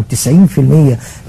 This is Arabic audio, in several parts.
و90%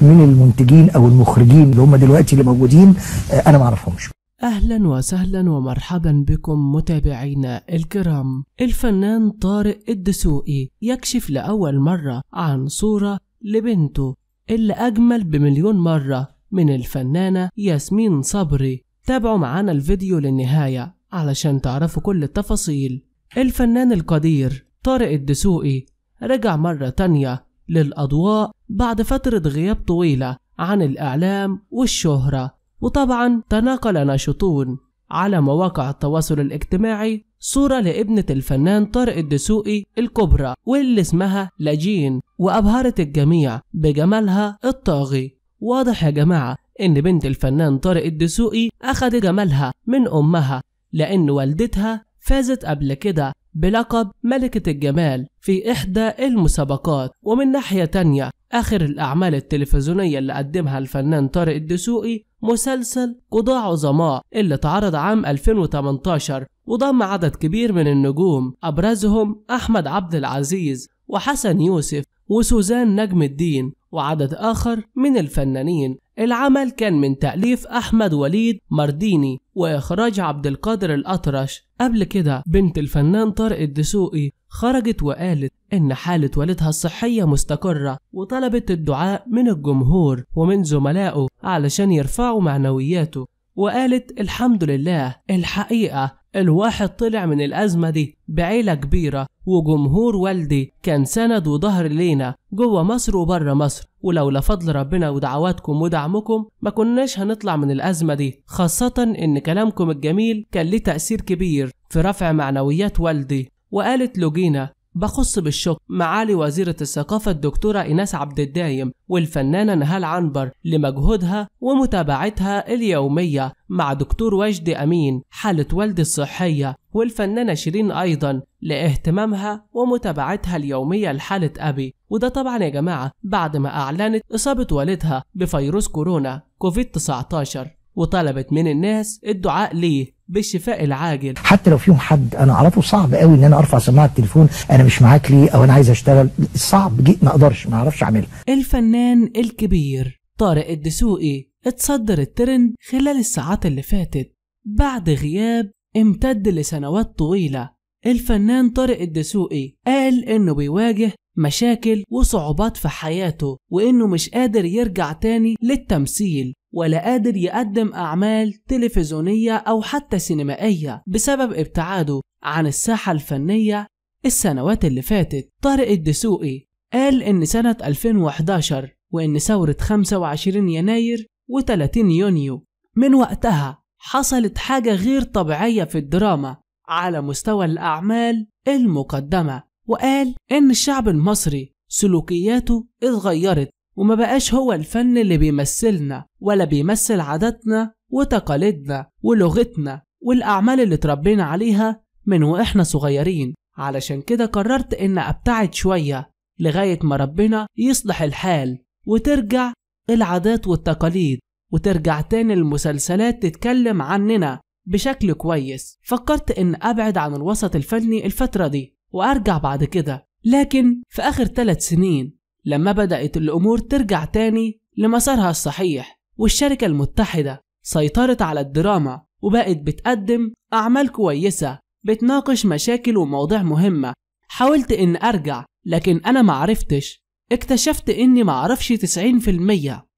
من المنتجين او المخرجين اللي هم دلوقتي اللي موجودين آه، انا ما اعرفهمش اهلا وسهلا ومرحبا بكم متابعينا الكرام الفنان طارق الدسوقي يكشف لاول مره عن صوره لبنته اللي اجمل بمليون مره من الفنانه ياسمين صبري تابعوا معانا الفيديو للنهايه علشان تعرفوا كل التفاصيل الفنان القدير طارق الدسوقي رجع مره تانيه للأضواء بعد فترة غياب طويلة عن الإعلام والشهرة وطبعا تناقل ناشطون على مواقع التواصل الاجتماعي صورة لابنة الفنان طارق الدسوقي الكبرى واللي اسمها لاجين وأبهرت الجميع بجمالها الطاغي واضح يا جماعة إن بنت الفنان طارق الدسوقي أخدت جمالها من أمها لأن والدتها فازت قبل كده بلقب ملكة الجمال في إحدى المسابقات ومن ناحية تانية آخر الأعمال التلفزيونية اللي قدمها الفنان طارق الدسوقي مسلسل قضاء عظماء اللي اتعرض عام 2018 وضم عدد كبير من النجوم أبرزهم أحمد عبد العزيز وحسن يوسف وسوزان نجم الدين وعدد آخر من الفنانين العمل كان من تأليف أحمد وليد مرديني وإخراج عبد القادر الأطرش قبل كده بنت الفنان طارق الدسوقي خرجت وقالت إن حالة والدها الصحية مستقرة وطلبت الدعاء من الجمهور ومن زملائه علشان يرفعوا معنوياته وقالت الحمد لله الحقيقة الواحد طلع من الأزمة دي بعيلة كبيرة وجمهور والدي كان سند وظهر لينا جوه مصر وبره مصر ولولا فضل ربنا ودعواتكم ودعمكم ما كناش هنطلع من الأزمة دي خاصة إن كلامكم الجميل كان ليه تأثير كبير في رفع معنويات والدي وقالت لوجينا بخص بالشكر معالي وزيرة الثقافة الدكتورة إيناس عبد الدايم والفنانة نهال عنبر لمجهودها ومتابعتها اليومية مع دكتور وجدي أمين حالة والدي الصحية والفنانة شيرين أيضا لاهتمامها ومتابعتها اليومية لحالة أبي وده طبعا يا جماعة بعد ما أعلنت إصابة والدها بفيروس كورونا كوفيد 19 وطلبت من الناس الدعاء ليه بالشفاء العاجل حتى لو فيهم حد انا اعرفه صعب قوي ان انا ارفع سماعه التليفون انا مش معاك ليه او انا عايز اشتغل صعب جدا ما اقدرش ما اعرفش اعملها الفنان الكبير طارق الدسوقي اتصدر الترند خلال الساعات اللي فاتت بعد غياب امتد لسنوات طويله الفنان طارق الدسوقي قال إنه بيواجه مشاكل وصعوبات في حياته وإنه مش قادر يرجع تاني للتمثيل ولا قادر يقدم أعمال تلفزيونية أو حتى سينمائية بسبب ابتعاده عن الساحة الفنية السنوات اللي فاتت طارق الدسوقي قال إن سنة 2011 وإن ثورة 25 يناير و30 يونيو من وقتها حصلت حاجة غير طبيعية في الدراما على مستوى الأعمال المقدمة وقال إن الشعب المصري سلوكياته اتغيرت وما بقاش هو الفن اللي بيمثلنا ولا بيمثل عاداتنا وتقاليدنا ولغتنا والأعمال اللي تربينا عليها من وإحنا صغيرين علشان كده قررت إن أبتعد شوية لغاية ما ربنا يصلح الحال وترجع العادات والتقاليد وترجع تاني المسلسلات تتكلم عننا بشكل كويس فكرت إن أبعد عن الوسط الفني الفترة دي وأرجع بعد كده لكن في آخر ثلاث سنين لما بدأت الأمور ترجع تاني لمسارها الصحيح والشركة المتحدة سيطرت على الدراما وبقت بتقدم أعمال كويسة بتناقش مشاكل ومواضيع مهمة حاولت إن أرجع لكن أنا معرفتش اكتشفت إني معرفش 90%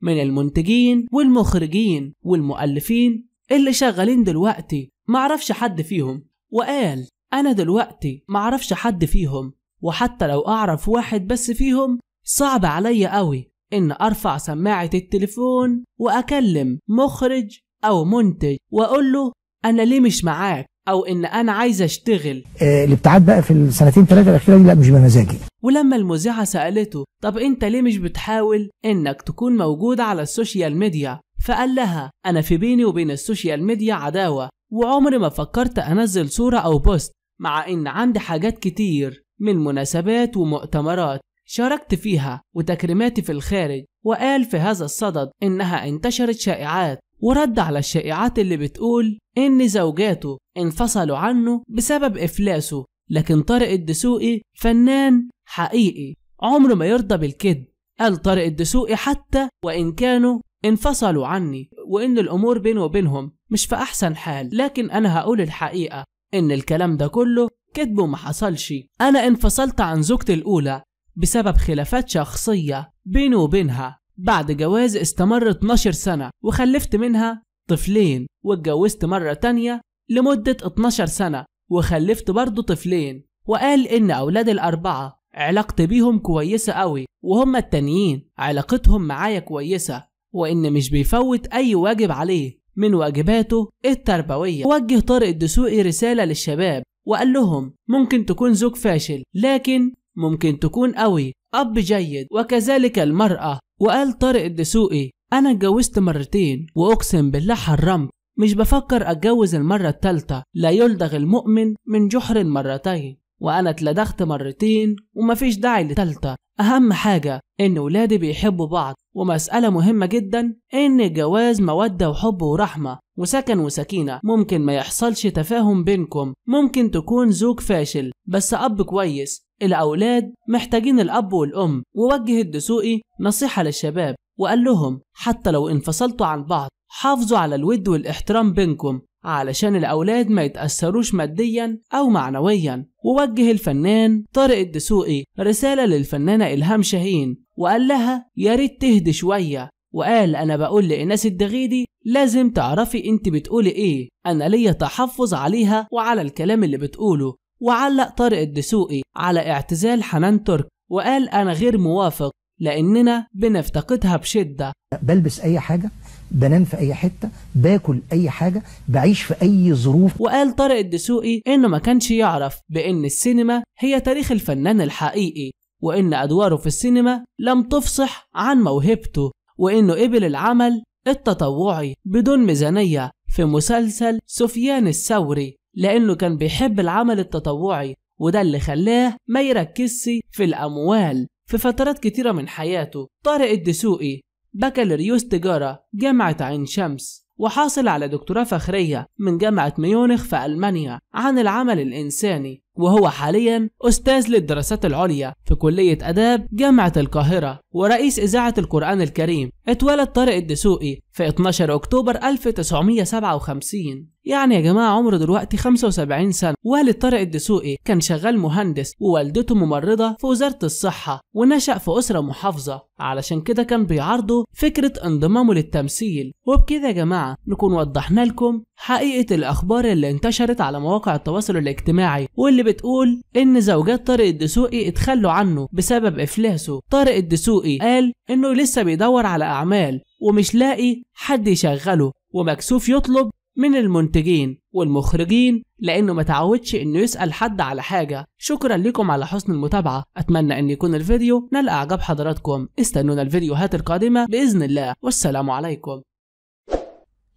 من المنتجين والمخرجين والمؤلفين اللي شغالين دلوقتي معرفش حد فيهم وقال أنا دلوقتي معرفش حد فيهم وحتى لو أعرف واحد بس فيهم صعب عليا أوي إن أرفع سماعة التليفون وأكلم مخرج أو منتج وأقول له أنا ليه مش معاك أو إن أنا عايز أشتغل آه الابتعاد بقى في السنتين ثلاثة الأخيرة لا مش بمزاجي ولما المذيعة سألته طب أنت ليه مش بتحاول إنك تكون موجود على السوشيال ميديا فقال لها أنا في بيني وبين السوشيال ميديا عداوة وعمري ما فكرت أنزل صورة أو بوست مع إن عندي حاجات كتير من مناسبات ومؤتمرات شاركت فيها وتكريماتي في الخارج وقال في هذا الصدد إنها انتشرت شائعات ورد على الشائعات اللي بتقول إن زوجاته انفصلوا عنه بسبب إفلاسه لكن طارق الدسوقي فنان حقيقي عمره ما يرضى بالكذب قال طارق الدسوقي حتى وإن كانوا انفصلوا عني وإن الأمور بيني وبينهم مش في أحسن حال لكن أنا هقول الحقيقة إن الكلام ده كله كذب وما حصلش أنا انفصلت عن زوجتي الأولى بسبب خلافات شخصية بيني وبينها بعد جواز استمر 12 سنة وخلفت منها طفلين واتجوزت مرة تانية لمدة 12 سنة وخلفت برضه طفلين وقال إن أولاد الأربعة علاقتي بيهم كويسة أوي وهم التانيين علاقتهم معايا كويسة وإن مش بيفوت أي واجب عليه من واجباته التربوية وجه طارق الدسوقي رسالة للشباب وقال لهم ممكن تكون زوج فاشل لكن ممكن تكون قوي أب جيد وكذلك المرأة وقال طارق الدسوقي أنا اتجوزت مرتين وأقسم بالله حرمت مش بفكر أتجوز المرة التالتة لا يلدغ المؤمن من جحر مرتين وأنا اتلدغت مرتين ومفيش داعي للتالتة أهم حاجة إن ولادي بيحبوا بعض ومسألة مهمة جدا إن الجواز مودة وحب ورحمة وسكن وسكينة ممكن ما يحصلش تفاهم بينكم ممكن تكون زوج فاشل بس أب كويس الأولاد محتاجين الأب والأم ووجه الدسوقي نصيحة للشباب وقال لهم حتى لو انفصلتوا عن بعض حافظوا على الود والاحترام بينكم علشان الأولاد ما يتأثروش ماديا أو معنويا ووجه الفنان طارق الدسوقي رسالة للفنانة إلهام شاهين وقال لها يا ريت تهدي شوية وقال أنا بقول لإناس الدغيدي لازم تعرفي أنت بتقولي إيه أنا ليا تحفظ عليها وعلى الكلام اللي بتقوله وعلق طارق الدسوقي على اعتزال حنان ترك وقال أنا غير موافق لأننا بنفتقدها بشدة بلبس أي حاجة بنام في اي حته باكل اي حاجه بعيش في اي ظروف وقال طارق الدسوقي انه ما كانش يعرف بان السينما هي تاريخ الفنان الحقيقي وان ادواره في السينما لم تفصح عن موهبته وانه قبل العمل التطوعي بدون ميزانيه في مسلسل سفيان الثوري لانه كان بيحب العمل التطوعي وده اللي خلاه ما يركزش في الاموال في فترات كتيرة من حياته طارق الدسوقي بكالوريوس تجارة جامعة عين شمس وحاصل على دكتوراه فخرية من جامعة ميونخ في ألمانيا عن العمل الإنساني وهو حاليا أستاذ للدراسات العليا في كلية آداب جامعة القاهرة ورئيس إذاعة القرآن الكريم اتولد طارق الدسوقي في 12 أكتوبر 1957 يعني يا جماعة عمره دلوقتي 75 سنة والد طارق الدسوقي كان شغال مهندس ووالدته ممرضة في وزارة الصحة ونشأ في أسرة محافظة علشان كده كان بيعارضوا فكرة انضمامه للتمثيل وبكده يا جماعة نكون وضحنا لكم حقيقة الأخبار اللي انتشرت على مواقع التواصل الاجتماعي واللي اللي بتقول إن زوجات طارق الدسوقي اتخلوا عنه بسبب إفلاسه طارق الدسوقي قال إنه لسه بيدور على أعمال ومش لاقي حد يشغله ومكسوف يطلب من المنتجين والمخرجين لانه ما تعودش انه يسال حد على حاجه شكرا لكم على حسن المتابعه اتمنى ان يكون الفيديو نال اعجاب حضراتكم استنونا الفيديوهات القادمه باذن الله والسلام عليكم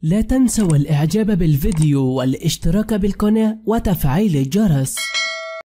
لا تنسوا الاعجاب بالفيديو والاشتراك بالقناة وتفعيل الجرس